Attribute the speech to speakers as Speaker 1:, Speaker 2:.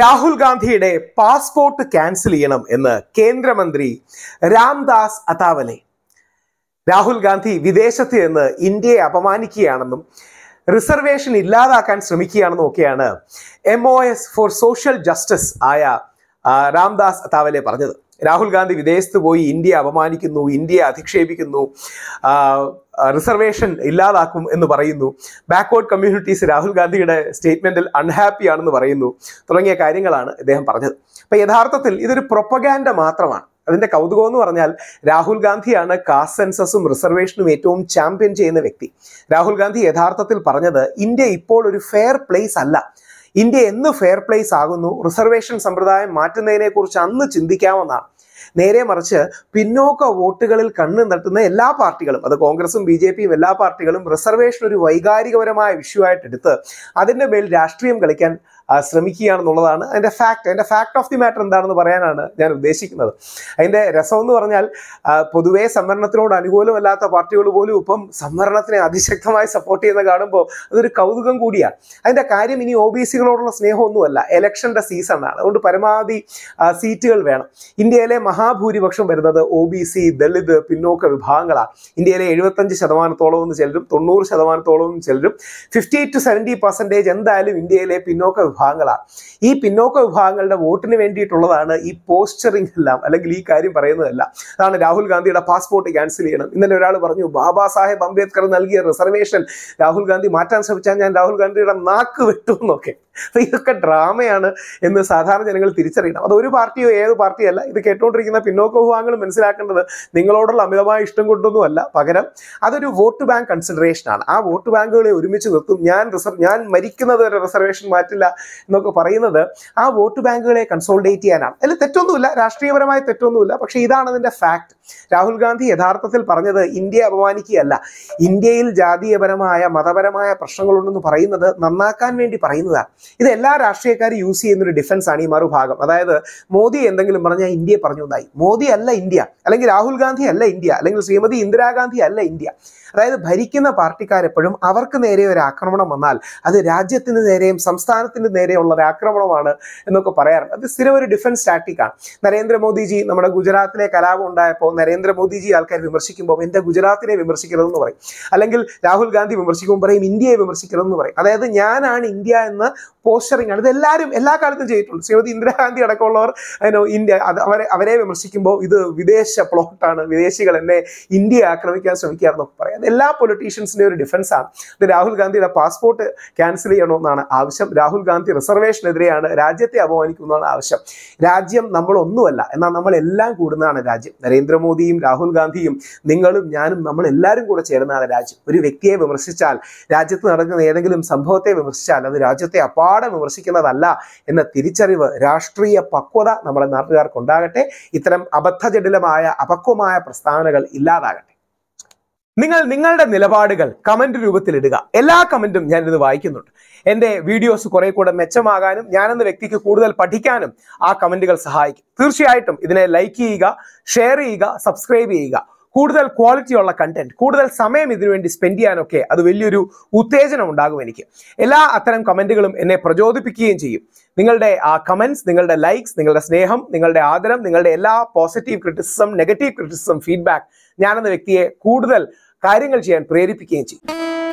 Speaker 1: രാഹുൽ ഗാന്ധിയുടെ passport cancel ചെയ്യണം എന്ന് കേന്ദ്രമന്ത്രി രാംദാസ് അതാവലെ രാഹുൽ ഗാന്ധി വിദേശത്ത് നിന്ന് ഇന്ത്യയെ അപമാനിക്കുകയാണെന്നും റിസർവേഷൻ ഇല്ലാതാക്കാൻ ശ്രമിക്കുകയാണെന്നും ഒക്കെയാണ് എം ഫോർ സോഷ്യൽ ജസ്റ്റിസ് ആയ രാംദാസ് അതാവലെ പറഞ്ഞത് രാഹുൽ ഗാന്ധി വിദേശത്ത് പോയി ഇന്ത്യയെ അപമാനിക്കുന്നു ഇന്ത്യയെ അധിക്ഷേപിക്കുന്നു റിസർവേഷൻ ഇല്ലാതാക്കും എന്ന് പറയുന്നു ബാക്ക്വേർഡ് കമ്മ്യൂണിറ്റീസ് രാഹുൽ ഗാന്ധിയുടെ സ്റ്റേറ്റ്മെന്റിൽ അൺഹാപ്പിയാണെന്ന് പറയുന്നു തുടങ്ങിയ കാര്യങ്ങളാണ് ഇദ്ദേഹം പറഞ്ഞത് അപ്പൊ യഥാർത്ഥത്തിൽ ഇതൊരു പ്രൊപ്പഗാൻഡ മാത്രമാണ് അതിന്റെ കൗതുകം എന്ന് പറഞ്ഞാൽ രാഹുൽ ഗാന്ധിയാണ് കാസ്റ്റ് സെൻസസും റിസർവേഷനും ഏറ്റവും ചാമ്പ്യൻ ചെയ്യുന്ന വ്യക്തി രാഹുൽ ഗാന്ധി യഥാർത്ഥത്തിൽ പറഞ്ഞത് ഇന്ത്യ ഇപ്പോൾ ഒരു ഫെയർ പ്ലേസ് അല്ല ഇന്ത്യ എന്ന് ഫെയർ പ്ലേസ് ആകുന്നു റിസർവേഷൻ സമ്പ്രദായം കുറിച്ച് അന്ന് ചിന്തിക്കാമെന്നാണ് നേരെ മറിച്ച് പിന്നോക്ക വോട്ടുകളിൽ കണ്ണ് നട്ടുന്ന എല്ലാ പാർട്ടികളും അത് കോൺഗ്രസും ബി ജെ പിയും എല്ലാ പാർട്ടികളും റിസർവേഷൻ ഒരു വൈകാരികപരമായ വിഷയമായിട്ടെടുത്ത് എടുത്ത് അതിൻ്റെ മേൽ രാഷ്ട്രീയം കളിക്കാൻ ശ്രമിക്കുകയാണെന്നുള്ളതാണ് അതിൻ്റെ ഫാക്ട് അതിൻ്റെ ഫാക്ട് ഓഫ് ദി മാറ്റർ എന്താണെന്ന് പറയാനാണ് ഞാൻ ഉദ്ദേശിക്കുന്നത് അതിൻ്റെ രസം എന്ന് പറഞ്ഞാൽ പൊതുവേ സംവരണത്തിനോട് അനുകൂലമല്ലാത്ത പാർട്ടികൾ പോലും ഇപ്പം സംവരണത്തിനെ അതിശക്തമായി സപ്പോർട്ട് ചെയ്യുന്ന കാണുമ്പോൾ അതൊരു കൗതുകം കൂടിയാണ് അതിൻ്റെ കാര്യം ഇനി ഒ ബി സികളോടുള്ള സ്നേഹമൊന്നുമല്ല എലക്ഷൻ്റെ സീസണാണ് അതുകൊണ്ട് പരമാവധി സീറ്റുകൾ വേണം ഇന്ത്യയിലെ മഹാഭൂരിപക്ഷം വരുന്നത് ഒ ബി സി ദളിത് പിന്നോക്ക വിഭാഗങ്ങളാണ് ഇന്ത്യയിലെ എഴുപത്തഞ്ച് ശതമാനത്തോളം ചിലരും തൊണ്ണൂറ് ശതമാനത്തോളം ചിലരും ഫിഫ്റ്റി ടു സെവൻറ്റി പെർസെൻറ്റേജ് എന്തായാലും ഇന്ത്യയിലെ പിന്നോക്ക വിഭാഗങ്ങളാണ് ഈ പിന്നോക്ക വിഭാഗങ്ങളുടെ വോട്ടിന് വേണ്ടിയിട്ടുള്ളതാണ് ഈ പോസ്റ്ററിംഗ് എല്ലാം അല്ലെങ്കിൽ ഈ കാര്യം പറയുന്നതല്ല അതാണ് രാഹുൽ ഗാന്ധിയുടെ പാസ്പോർട്ട് ക്യാൻസൽ ചെയ്യണം ഇന്നലെ ഒരാൾ പറഞ്ഞു ബാബാ സാഹേബ് അംബേദ്കർ നൽകിയ റിസർവേഷൻ രാഹുൽ ഗാന്ധി മാറ്റാൻ ശ്രമിച്ചാൽ ഞാൻ രാഹുൽ ഗാന്ധിയുടെ നാക്ക് വെട്ടുമെന്നൊക്കെ അപ്പൊ ഇതൊക്കെ ഡ്രാമയാണ് എന്ന് സാധാരണ ജനങ്ങൾ തിരിച്ചറിയണം അത് ഒരു പാർട്ടിയോ ഏത് പാർട്ടിയല്ല ഇത് കേട്ടുകൊണ്ടിരിക്കുന്ന പിന്നോക്ക വിഭാഗങ്ങൾ മനസ്സിലാക്കേണ്ടത് നിങ്ങളോടുള്ള അമിതമായ ഇഷ്ടം കൊണ്ടൊന്നുമല്ല പകരം അതൊരു വോട്ട് ബാങ്ക് ആണ് ആ വോട്ട് ബാങ്കുകളെ ഒരുമിച്ച് നിർത്തും ഞാൻ റിസർവ് ഞാൻ മരിക്കുന്നത് വരെ റിസർവേഷൻ മാറ്റില്ല എന്നൊക്കെ പറയുന്നത് ആ വോട്ട് ബാങ്കുകളെ കൺസോൾഡേറ്റ് ചെയ്യാനാണ് അല്ല തെറ്റൊന്നുമില്ല രാഷ്ട്രീയപരമായ തെറ്റൊന്നുമില്ല പക്ഷേ ഇതാണ് അതിൻ്റെ ഫാക്ട് രാഹുൽ ഗാന്ധി യഥാർത്ഥത്തിൽ പറഞ്ഞത് ഇന്ത്യ അപമാനിക്കുകയല്ല ഇന്ത്യയിൽ ജാതീയപരമായ മതപരമായ പ്രശ്നങ്ങളുണ്ടെന്ന് പറയുന്നത് നന്നാക്കാൻ വേണ്ടി പറയുന്നതാണ് ഇത് എല്ലാ രാഷ്ട്രീയക്കാരും യൂസ് ചെയ്യുന്ന ഒരു ഡിഫൻസ് ആണ് ഈ മറുഭാഗം അതായത് മോദി എന്തെങ്കിലും പറഞ്ഞാൽ ഇന്ത്യയെ പറഞ്ഞു എന്നായി മോദി അല്ല ഇന്ത്യ അല്ലെങ്കിൽ രാഹുൽ ഗാന്ധി അല്ല ഇന്ത്യ അല്ലെങ്കിൽ ശ്രീമതി ഇന്ദിരാഗാന്ധി അല്ല ഇന്ത്യ അതായത് ഭരിക്കുന്ന പാർട്ടിക്കാരെപ്പോഴും അവർക്ക് നേരെ ഒരു ആക്രമണം വന്നാൽ അത് രാജ്യത്തിന് നേരെയും സംസ്ഥാനത്തിന് നേരെയുള്ള ഒരു ആക്രമണമാണ് എന്നൊക്കെ പറയാറുണ്ട് അത് സ്ഥിരം ഒരു ഡിഫൻസ് ടാക്ടിക്കാണ് നരേന്ദ്രമോദിജി നമ്മുടെ ഗുജറാത്തിലെ കലാപം ഉണ്ടായപ്പോൾ നരേന്ദ്രമോദിജി ആൾക്കാർ വിമർശിക്കുമ്പോൾ എന്റെ ഗുജറാത്തിനെ വിമർശിക്കരുതെന്ന് പറയും അല്ലെങ്കിൽ രാഹുൽ ഗാന്ധി വിമർശിക്കുമ്പോൾ പറയും ഇന്ത്യയെ വിമർശിക്കരുതെന്ന് പറയും അതായത് ഞാനാണ് ഇന്ത്യ എന്ന് പോസ്റ്ററിങ് ആണ് ഇതെല്ലാവരും എല്ലാ കാലത്തും ചെയ്തിട്ടുണ്ട് ശ്രീമതി ഇന്ദിരാഗാന്ധി അടക്കമുള്ളവർ ഇന്ത്യ അവരെ അവരെ വിമർശിക്കുമ്പോൾ ഇത് വിദേശ പ്ലോട്ടാണ് വിദേശികൾ എന്നെ ഇന്ത്യയെ ആക്രമിക്കാൻ ശ്രമിക്കുകയാണെന്നൊക്കെ പറയാം അത് എല്ലാ പൊളിറ്റീഷ്യൻസിൻ്റെ ഒരു ഡിഫൻസാണ് ഇത് രാഹുൽ ഗാന്ധിയുടെ പാസ്പോർട്ട് ക്യാൻസൽ ചെയ്യണമെന്നാണ് ആവശ്യം രാഹുൽ ഗാന്ധി റിസർവേഷനെതിരെയാണ് രാജ്യത്തെ അപമാനിക്കുന്നതാണ് ആവശ്യം രാജ്യം നമ്മളൊന്നുമല്ല എന്നാൽ നമ്മളെല്ലാം കൂടുന്നതാണ് രാജ്യം നരേന്ദ്രമോദിയും രാഹുൽ ഗാന്ധിയും നിങ്ങളും ഞാനും നമ്മൾ എല്ലാവരും കൂടെ ചേരുന്നതാണ് രാജ്യം ഒരു വ്യക്തിയെ വിമർശിച്ചാൽ രാജ്യത്ത് നടക്കുന്ന ഏതെങ്കിലും സംഭവത്തെ വിമർശിച്ചാൽ അത് രാജ്യത്തെ അപ്പാ ഒരുപാട് വിമർശിക്കുന്നതല്ല എന്ന തിരിച്ചറിവ് രാഷ്ട്രീയ പക്വത നമ്മുടെ ഉണ്ടാകട്ടെ ഇത്തരം അബദ്ധജടിലമായ അപക്വമായ പ്രസ്താവനകൾ ഇല്ലാതാകട്ടെ നിങ്ങൾ നിങ്ങളുടെ നിലപാടുകൾ കമന്റ് രൂപത്തിൽ ഇടുക എല്ലാ കമന്റും ഞാനിത് വായിക്കുന്നുണ്ട് എൻ്റെ വീഡിയോസ് കുറെ കൂടെ മെച്ചമാകാനും ഞാനെന്ന വ്യക്തിക്ക് കൂടുതൽ പഠിക്കാനും ആ കമന്റുകൾ സഹായിക്കും തീർച്ചയായിട്ടും ഇതിനെ ലൈക്ക് ചെയ്യുക ഷെയർ ചെയ്യുക സബ്സ്ക്രൈബ് ചെയ്യുക കൂടുതൽ ക്വാളിറ്റി ഉള്ള കണ്ടന്റ് കൂടുതൽ സമയം ഇതിനുവേണ്ടി സ്പെൻഡ് ചെയ്യാനൊക്കെ അത് വലിയൊരു ഉത്തേജനം ഉണ്ടാകും എനിക്ക് എല്ലാ അത്തരം കമൻറ്റുകളും എന്നെ പ്രചോദിപ്പിക്കുകയും ചെയ്യും നിങ്ങളുടെ ആ കമൻസ് നിങ്ങളുടെ ലൈക്സ് നിങ്ങളുടെ സ്നേഹം നിങ്ങളുടെ ആദരം നിങ്ങളുടെ എല്ലാ positive criticism negative criticism feedback ഞാനെന്ന വ്യക്തിയെ കൂടുതൽ കാര്യങ്ങൾ ചെയ്യാൻ പ്രേരിപ്പിക്കുകയും ചെയ്യും